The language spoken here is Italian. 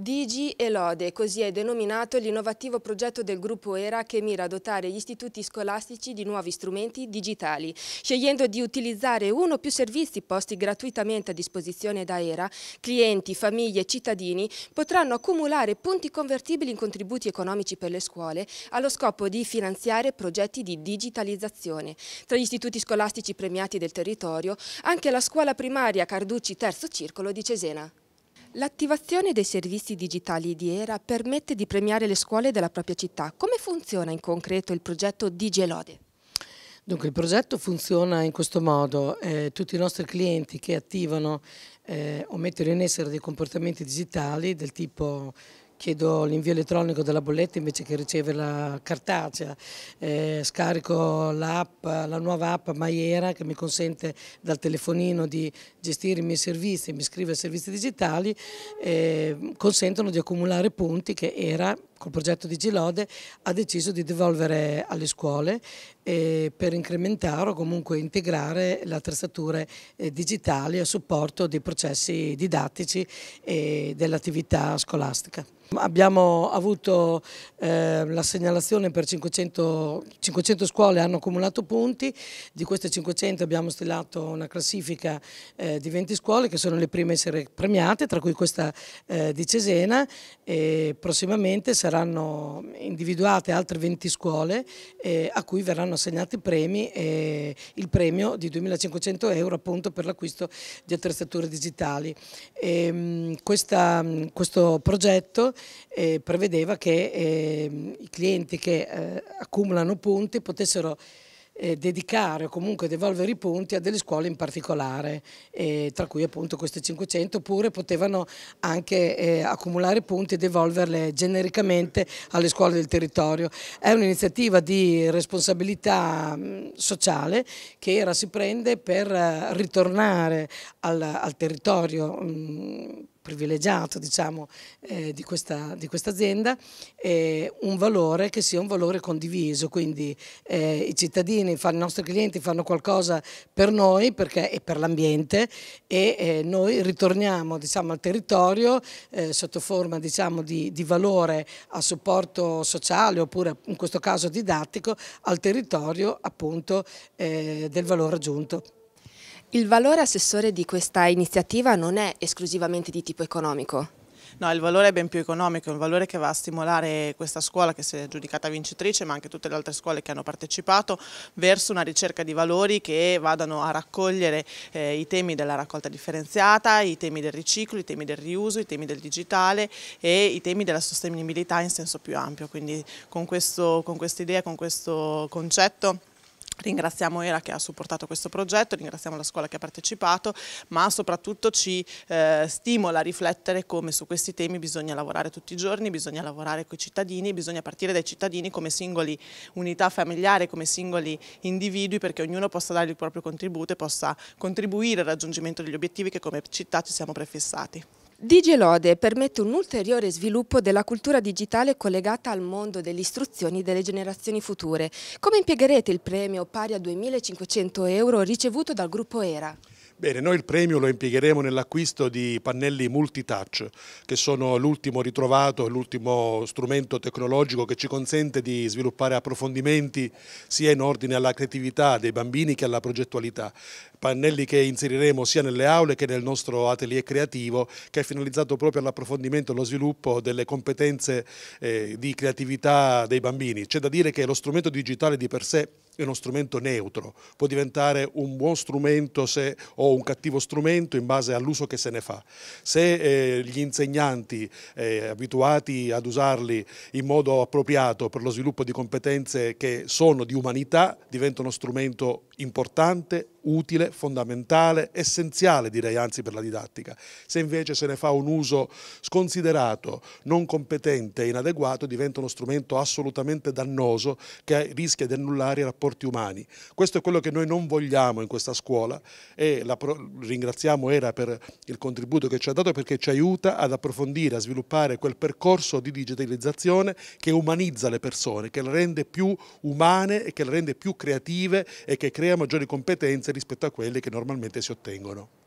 Digi e Lode, così è denominato l'innovativo progetto del gruppo ERA che mira a dotare gli istituti scolastici di nuovi strumenti digitali, scegliendo di utilizzare uno o più servizi posti gratuitamente a disposizione da ERA, clienti, famiglie e cittadini potranno accumulare punti convertibili in contributi economici per le scuole allo scopo di finanziare progetti di digitalizzazione. Tra gli istituti scolastici premiati del territorio anche la scuola primaria Carducci Terzo Circolo di Cesena. L'attivazione dei servizi digitali di ERA permette di premiare le scuole della propria città. Come funziona in concreto il progetto Digelode? Dunque il progetto funziona in questo modo, eh, tutti i nostri clienti che attivano eh, o mettono in essere dei comportamenti digitali del tipo chiedo l'invio elettronico della bolletta invece che ricevere la cartacea, eh, scarico l'app, la nuova app Maiera che mi consente dal telefonino di gestire i miei servizi, mi iscrivo ai servizi digitali, eh, consentono di accumulare punti che era col progetto di Gilode ha deciso di devolvere alle scuole eh, per incrementare o comunque integrare le attrezzature eh, digitali a supporto dei processi didattici e dell'attività scolastica. Abbiamo avuto eh, la segnalazione per 500, 500 scuole hanno accumulato punti, di queste 500 abbiamo stilato una classifica eh, di 20 scuole che sono le prime a essere premiate, tra cui questa eh, di Cesena e prossimamente sarà saranno individuate altre 20 scuole eh, a cui verranno assegnati premi, e il premio di 2.500 euro appunto per l'acquisto di attrezzature digitali. E, ehm, questa, questo progetto eh, prevedeva che ehm, i clienti che eh, accumulano punti potessero eh, dedicare o comunque devolvere i punti a delle scuole in particolare, eh, tra cui appunto queste 500, oppure potevano anche eh, accumulare punti e devolverle genericamente alle scuole del territorio. È un'iniziativa di responsabilità mh, mm, sociale che era si prende per eh, ritornare al, al territorio mh, mm, privilegiato diciamo, eh, di, questa, di questa azienda, eh, un valore che sia un valore condiviso, quindi eh, i cittadini, i nostri clienti fanno qualcosa per noi perché, e per l'ambiente e eh, noi ritorniamo diciamo, al territorio eh, sotto forma diciamo, di, di, valore a supporto sociale oppure in questo caso didattico al territorio appunto eh, del valore aggiunto. Il valore assessore di questa iniziativa non è esclusivamente di tipo economico? No, il valore è ben più economico, è un valore che va a stimolare questa scuola che si è giudicata vincitrice, ma anche tutte le altre scuole che hanno partecipato, verso una ricerca di valori che vadano a raccogliere eh, i temi della raccolta differenziata, i temi del riciclo, i temi del riuso, i temi del digitale e i temi della sostenibilità in senso più ampio. Quindi con questa idea, con questo concetto Ringraziamo ERA che ha supportato questo progetto, ringraziamo la scuola che ha partecipato, ma soprattutto ci eh, stimola a riflettere come su questi temi bisogna lavorare tutti i giorni, bisogna lavorare con i cittadini, bisogna partire dai cittadini come singoli unità familiari, come singoli individui perché ognuno possa dare il proprio contributo e possa contribuire al raggiungimento degli obiettivi che come città ci siamo prefissati. Digilode permette un ulteriore sviluppo della cultura digitale collegata al mondo delle istruzioni delle generazioni future. Come impiegherete il premio pari a 2.500 euro ricevuto dal gruppo ERA? Bene, noi il premio lo impiegheremo nell'acquisto di pannelli multitouch, che sono l'ultimo ritrovato, l'ultimo strumento tecnologico che ci consente di sviluppare approfondimenti sia in ordine alla creatività dei bambini che alla progettualità. Pannelli che inseriremo sia nelle aule che nel nostro atelier creativo, che è finalizzato proprio all'approfondimento e allo sviluppo delle competenze eh, di creatività dei bambini. C'è da dire che lo strumento digitale di per sé è uno strumento neutro, può diventare un buon strumento se, o un cattivo strumento in base all'uso che se ne fa. Se eh, gli insegnanti eh, abituati ad usarli in modo appropriato per lo sviluppo di competenze che sono di umanità, diventa uno strumento importante utile, fondamentale, essenziale direi anzi per la didattica. Se invece se ne fa un uso sconsiderato, non competente e inadeguato diventa uno strumento assolutamente dannoso che rischia di annullare i rapporti umani. Questo è quello che noi non vogliamo in questa scuola e la ringraziamo Era per il contributo che ci ha dato perché ci aiuta ad approfondire, a sviluppare quel percorso di digitalizzazione che umanizza le persone, che le rende più umane e che le rende più creative e che crea maggiori competenze rispetto a quelle che normalmente si ottengono.